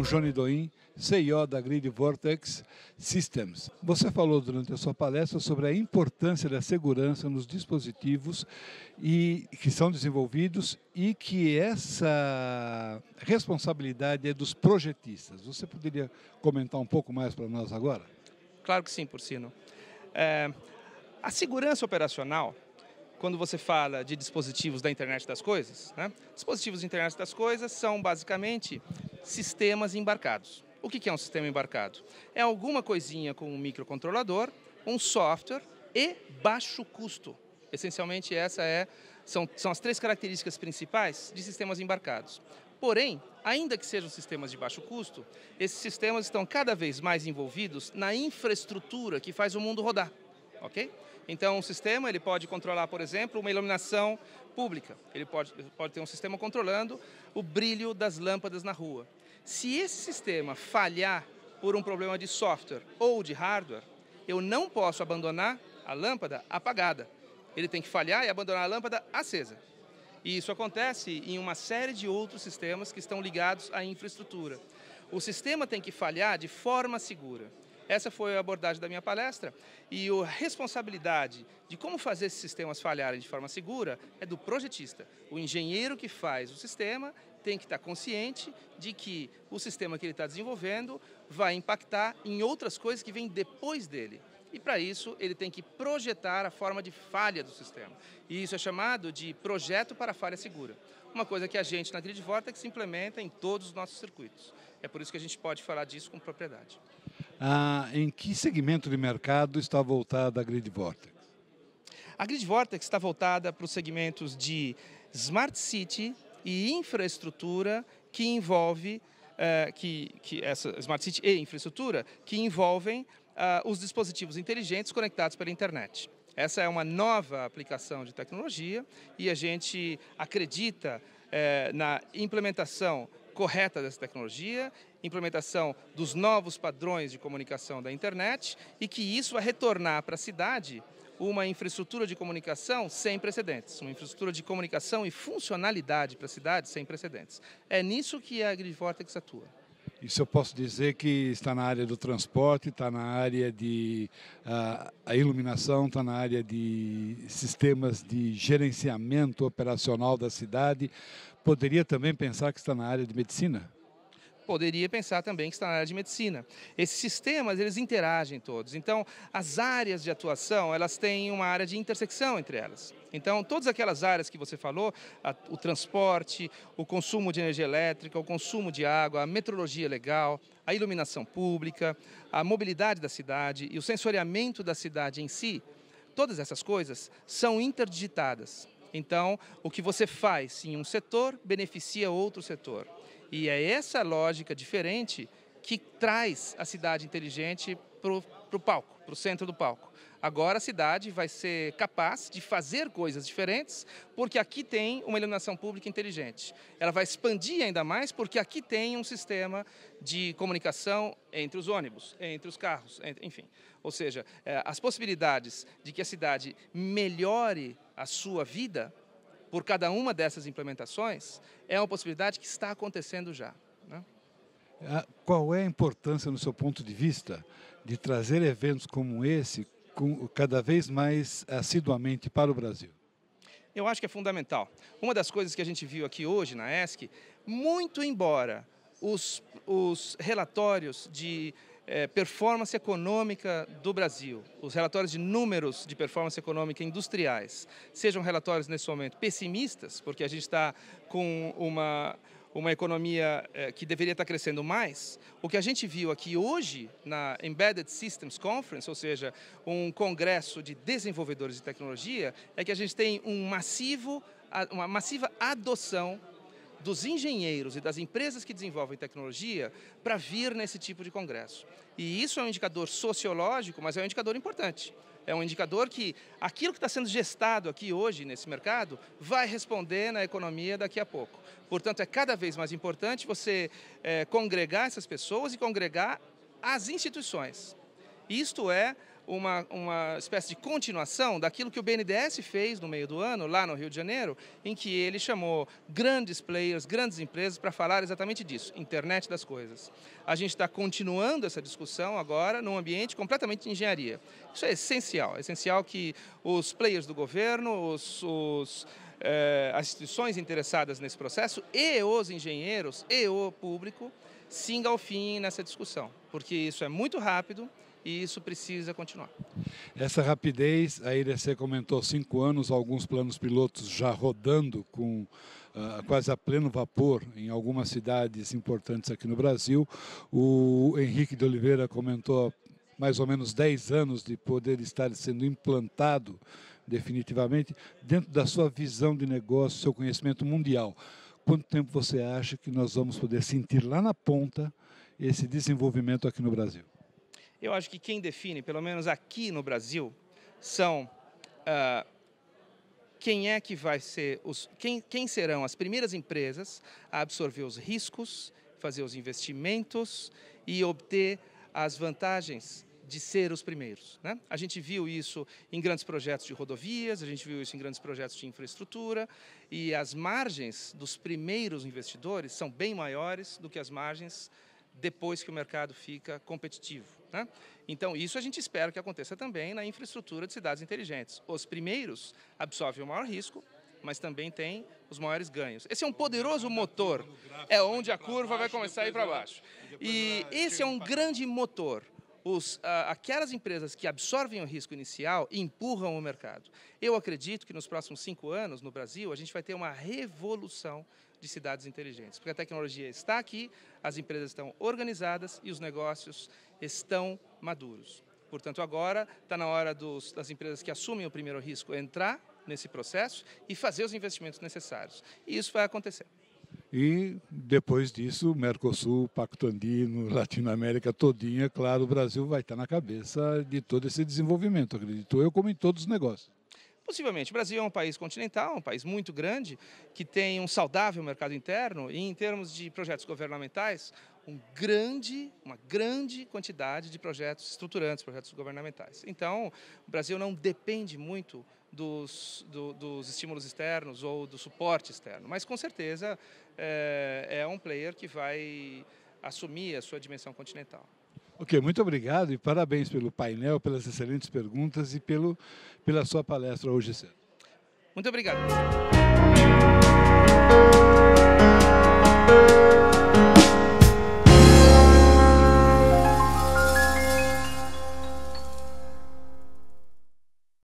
com Johnny Doim, CEO da Grid Vortex Systems. Você falou durante a sua palestra sobre a importância da segurança nos dispositivos e que são desenvolvidos e que essa responsabilidade é dos projetistas. Você poderia comentar um pouco mais para nós agora? Claro que sim, Porcino. É, a segurança operacional quando você fala de dispositivos da internet das coisas. Né? Dispositivos da internet das coisas são basicamente sistemas embarcados. O que é um sistema embarcado? É alguma coisinha com um microcontrolador, um software e baixo custo. Essencialmente, essa é, são, são as três características principais de sistemas embarcados. Porém, ainda que sejam sistemas de baixo custo, esses sistemas estão cada vez mais envolvidos na infraestrutura que faz o mundo rodar ok? Então, um sistema ele pode controlar, por exemplo, uma iluminação pública. Ele pode, pode ter um sistema controlando o brilho das lâmpadas na rua. Se esse sistema falhar por um problema de software ou de hardware, eu não posso abandonar a lâmpada apagada. Ele tem que falhar e abandonar a lâmpada acesa. E isso acontece em uma série de outros sistemas que estão ligados à infraestrutura. O sistema tem que falhar de forma segura. Essa foi a abordagem da minha palestra e a responsabilidade de como fazer esses sistemas falharem de forma segura é do projetista. O engenheiro que faz o sistema tem que estar consciente de que o sistema que ele está desenvolvendo vai impactar em outras coisas que vêm depois dele. E para isso, ele tem que projetar a forma de falha do sistema. E isso é chamado de projeto para falha segura. Uma coisa que a gente na Grid Vortex implementa em todos os nossos circuitos. É por isso que a gente pode falar disso com propriedade ah, em que segmento de mercado está voltada a Grid Vortex? A Grid Vortex está voltada para os segmentos de Smart City e infraestrutura que envolve eh, que, que essa Smart City e infraestrutura que envolvem ah, os dispositivos inteligentes conectados pela internet. Essa é uma nova aplicação de tecnologia e a gente acredita eh, na implementação correta dessa tecnologia, implementação dos novos padrões de comunicação da internet e que isso vai retornar para a cidade uma infraestrutura de comunicação sem precedentes, uma infraestrutura de comunicação e funcionalidade para a cidade sem precedentes. É nisso que a AgriVortex atua. Isso eu posso dizer que está na área do transporte, está na área de uh, a iluminação, está na área de sistemas de gerenciamento operacional da cidade, poderia também pensar que está na área de medicina? poderia pensar também que está na área de medicina. Esses sistemas, eles interagem todos. Então, as áreas de atuação, elas têm uma área de intersecção entre elas. Então, todas aquelas áreas que você falou, a, o transporte, o consumo de energia elétrica, o consumo de água, a metrologia legal, a iluminação pública, a mobilidade da cidade e o sensoriamento da cidade em si, todas essas coisas são interdigitadas. Então, o que você faz em um setor beneficia outro setor. E é essa lógica diferente que traz a cidade inteligente para o palco, para o centro do palco. Agora a cidade vai ser capaz de fazer coisas diferentes, porque aqui tem uma iluminação pública inteligente. Ela vai expandir ainda mais, porque aqui tem um sistema de comunicação entre os ônibus, entre os carros, entre, enfim. Ou seja, eh, as possibilidades de que a cidade melhore a sua vida por cada uma dessas implementações é uma possibilidade que está acontecendo já. Ah, qual é a importância, no seu ponto de vista, de trazer eventos como esse cada vez mais assiduamente para o Brasil? Eu acho que é fundamental. Uma das coisas que a gente viu aqui hoje na ESC, muito embora os, os relatórios de é, performance econômica do Brasil, os relatórios de números de performance econômica industriais, sejam relatórios nesse momento pessimistas, porque a gente está com uma uma economia eh, que deveria estar crescendo mais, o que a gente viu aqui hoje na Embedded Systems Conference, ou seja, um congresso de desenvolvedores de tecnologia, é que a gente tem um massivo, uma massiva adoção dos engenheiros e das empresas que desenvolvem tecnologia para vir nesse tipo de congresso. E isso é um indicador sociológico, mas é um indicador importante é um indicador que aquilo que está sendo gestado aqui hoje nesse mercado vai responder na economia daqui a pouco. Portanto, é cada vez mais importante você é, congregar essas pessoas e congregar as instituições. Isto é uma, uma espécie de continuação daquilo que o BNDES fez no meio do ano, lá no Rio de Janeiro, em que ele chamou grandes players, grandes empresas para falar exatamente disso, internet das coisas. A gente está continuando essa discussão agora num ambiente completamente de engenharia. Isso é essencial, é essencial que os players do governo, os, os eh, as instituições interessadas nesse processo e os engenheiros e o público sim ao fim nessa discussão, porque isso é muito rápido e isso precisa continuar. Essa rapidez, a IDC comentou cinco anos, alguns planos pilotos já rodando com uh, quase a pleno vapor em algumas cidades importantes aqui no Brasil. O Henrique de Oliveira comentou mais ou menos dez anos de poder estar sendo implantado definitivamente dentro da sua visão de negócio, seu conhecimento mundial. Quanto tempo você acha que nós vamos poder sentir lá na ponta esse desenvolvimento aqui no Brasil? Eu acho que quem define, pelo menos aqui no Brasil, são ah, quem é que vai ser os quem, quem serão as primeiras empresas a absorver os riscos, fazer os investimentos e obter as vantagens de ser os primeiros. Né? A gente viu isso em grandes projetos de rodovias, a gente viu isso em grandes projetos de infraestrutura, e as margens dos primeiros investidores são bem maiores do que as margens depois que o mercado fica competitivo. Né? Então, isso a gente espera que aconteça também na infraestrutura de cidades inteligentes. Os primeiros absorvem o maior risco, mas também têm os maiores ganhos. Esse é um poderoso motor, é onde a curva vai começar a ir para baixo. E esse é um grande motor os, aquelas empresas que absorvem o risco inicial empurram o mercado. Eu acredito que nos próximos cinco anos, no Brasil, a gente vai ter uma revolução de cidades inteligentes, porque a tecnologia está aqui, as empresas estão organizadas e os negócios estão maduros. Portanto, agora está na hora dos, das empresas que assumem o primeiro risco entrar nesse processo e fazer os investimentos necessários. E isso vai acontecer. E depois disso, Mercosul, Pacto Andino, Latinoamérica todinha, claro, o Brasil vai estar na cabeça de todo esse desenvolvimento, acredito eu, como em todos os negócios. Possivelmente. O Brasil é um país continental, um país muito grande, que tem um saudável mercado interno e, em termos de projetos governamentais, um grande, uma grande quantidade de projetos estruturantes, projetos governamentais. Então, o Brasil não depende muito dos, do, dos estímulos externos ou do suporte externo, mas com certeza é, é um player que vai assumir a sua dimensão continental. Ok, muito obrigado e parabéns pelo painel, pelas excelentes perguntas e pelo, pela sua palestra hoje cedo. Muito obrigado.